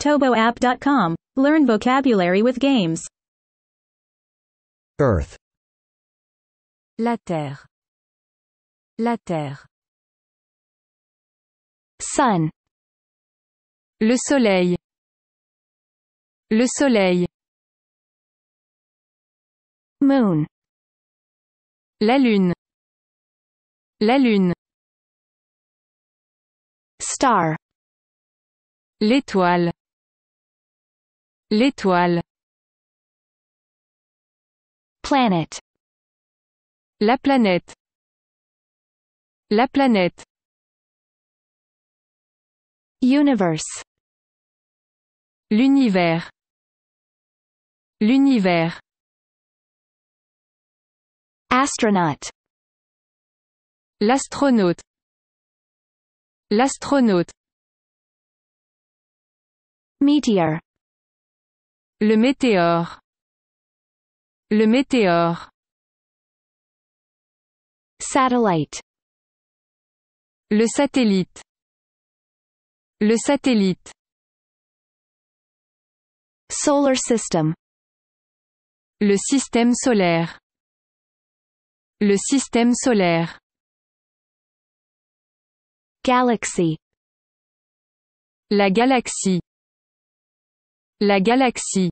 ToboApp.com. Learn vocabulary with games. Earth. La terre. La terre. Sun. Le soleil. Le soleil. Moon. La lune. La lune. Star. L'étoile. L'étoile. Planet. La planète. La planète. Universe. L'univers. L'univers. Astronaut. L'astronaute. L'astronaute. Meteor. Le météore. Le météore. Satellite. Le satellite. Le satellite. Solar system. Le système solaire. Le système solaire. Galaxy. La galaxie. La galaxie.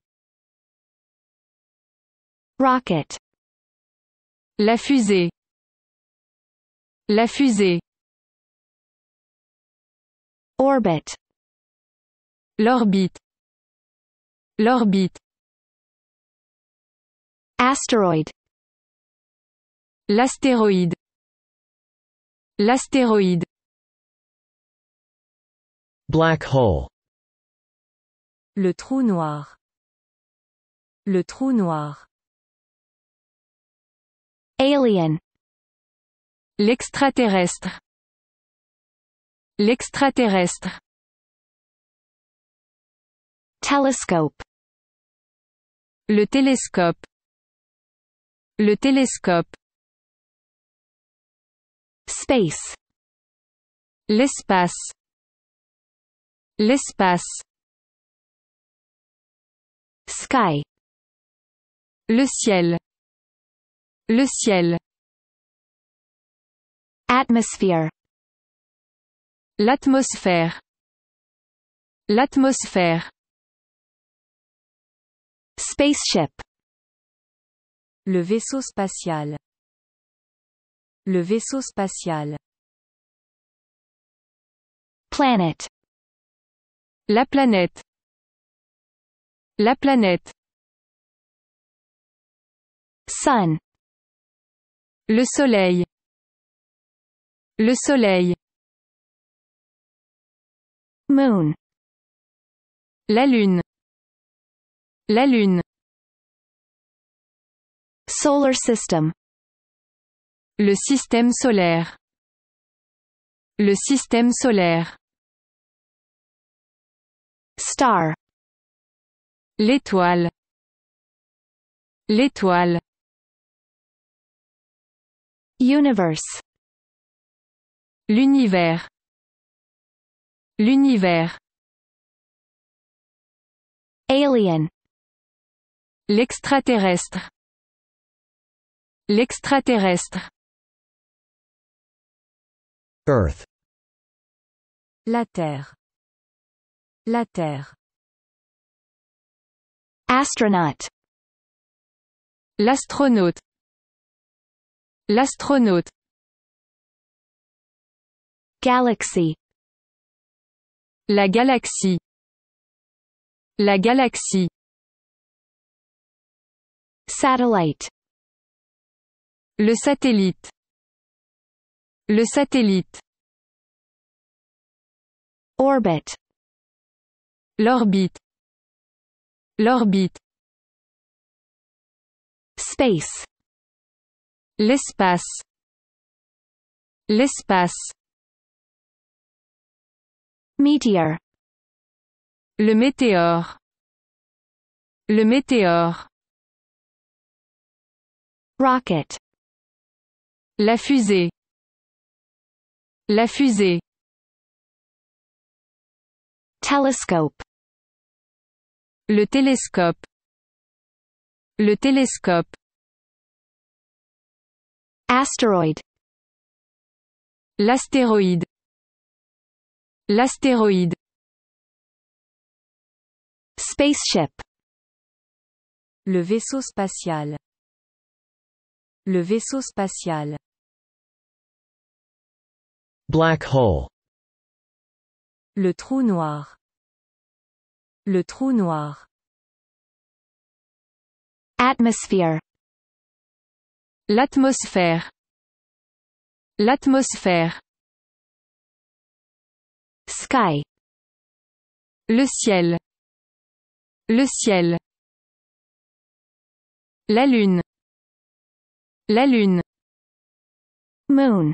Rocket. La fusée. La fusée. Orbit. L'orbite. L'orbite. Astéroïde. L'astéroïde. L'astéroïde. Black hole. Le trou noir. Le trou noir. Alien. L'extraterrestre. L'extraterrestre. Telescope. Le télescope. Le télescope. Space. L'espace. L'espace. Sky. Le ciel. Le ciel. Atmosphere. L'atmosphère. L'atmosphère. Spaceship. Le vaisseau spatial. Le vaisseau spatial. Planet. La planète. La planète. Sun. Le soleil. Le soleil. Moon. La lune. La lune. Solar system. Le système solaire. Le système solaire. Star. L'étoile. L'étoile. Universe. L'univers. L'univers. Alien. L'extraterrestre. L'extraterrestre. Earth. La Terre. La Terre. Astronaute. L'astronaute. L'astronaute Galaxy La galaxie La galaxie Satellite Le satellite Le satellite Orbit L'orbite L'orbite Space L'espace. L'espace. Meteor. Le météore. Le météore. Rocket. La fusée. La fusée. Telescope. Le télescope. Le télescope. Asteroid. L'astéroïde. L'astéroïde. Spaceship. Le vaisseau spatial. Le vaisseau spatial. Black hole. Le trou noir. Le trou noir. Atmosphere. L'atmosphère. L'atmosphère. Sky. Le ciel. Le ciel. La lune. La lune. Moon.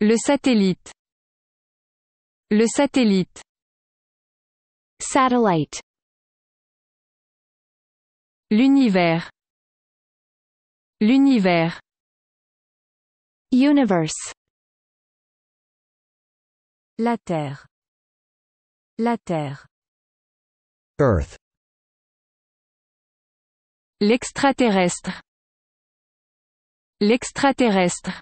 Le satellite. Le satellite. Satellite. L'univers. L'univers. Universe. La Terre. La Terre. Earth. L'extraterrestre. L'extraterrestre.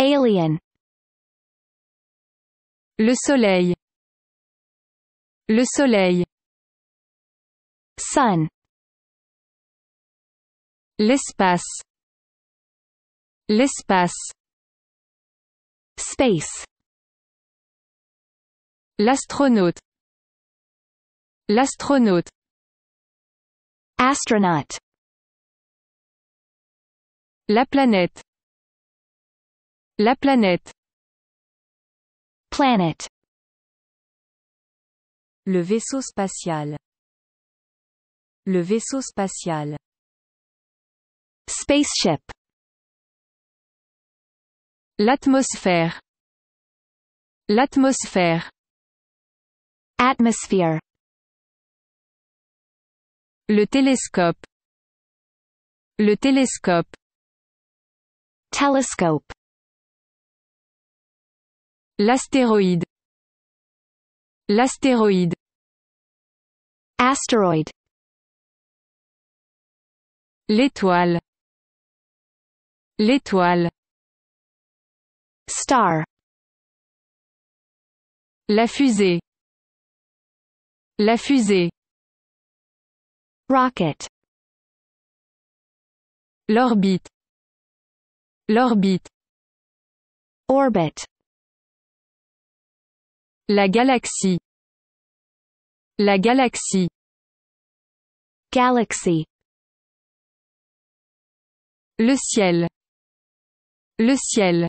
Alien. Le soleil. Le soleil. Sun. L'espace. L'espace. Space. L'astronaute. L'astronaute. Astronaut. La planète. La planète. Planet. Le vaisseau spatial. Le vaisseau spatial. Spaceship L'atmosphère L'atmosphère Atmosphere Le télescope Le télescope Telescope L'astéroïde L'astéroïde Asteroid L'étoile L'étoile. Star. La fusée. La fusée. Rocket. L'orbite. L'orbite. Orbit. La galaxie. La galaxie. Galaxy. Le ciel. Le ciel.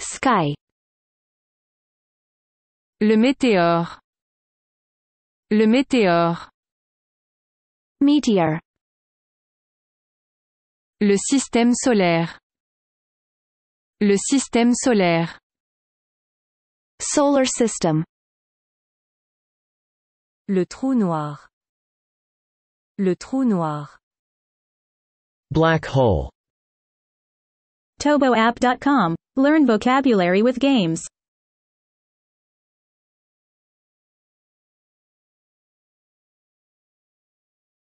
Sky. Le météore. Le météore. Meteor. Le système solaire. Le système solaire. Solar system. Le trou noir. Le trou noir. Black hole. ToboApp.com. Learn vocabulary with games.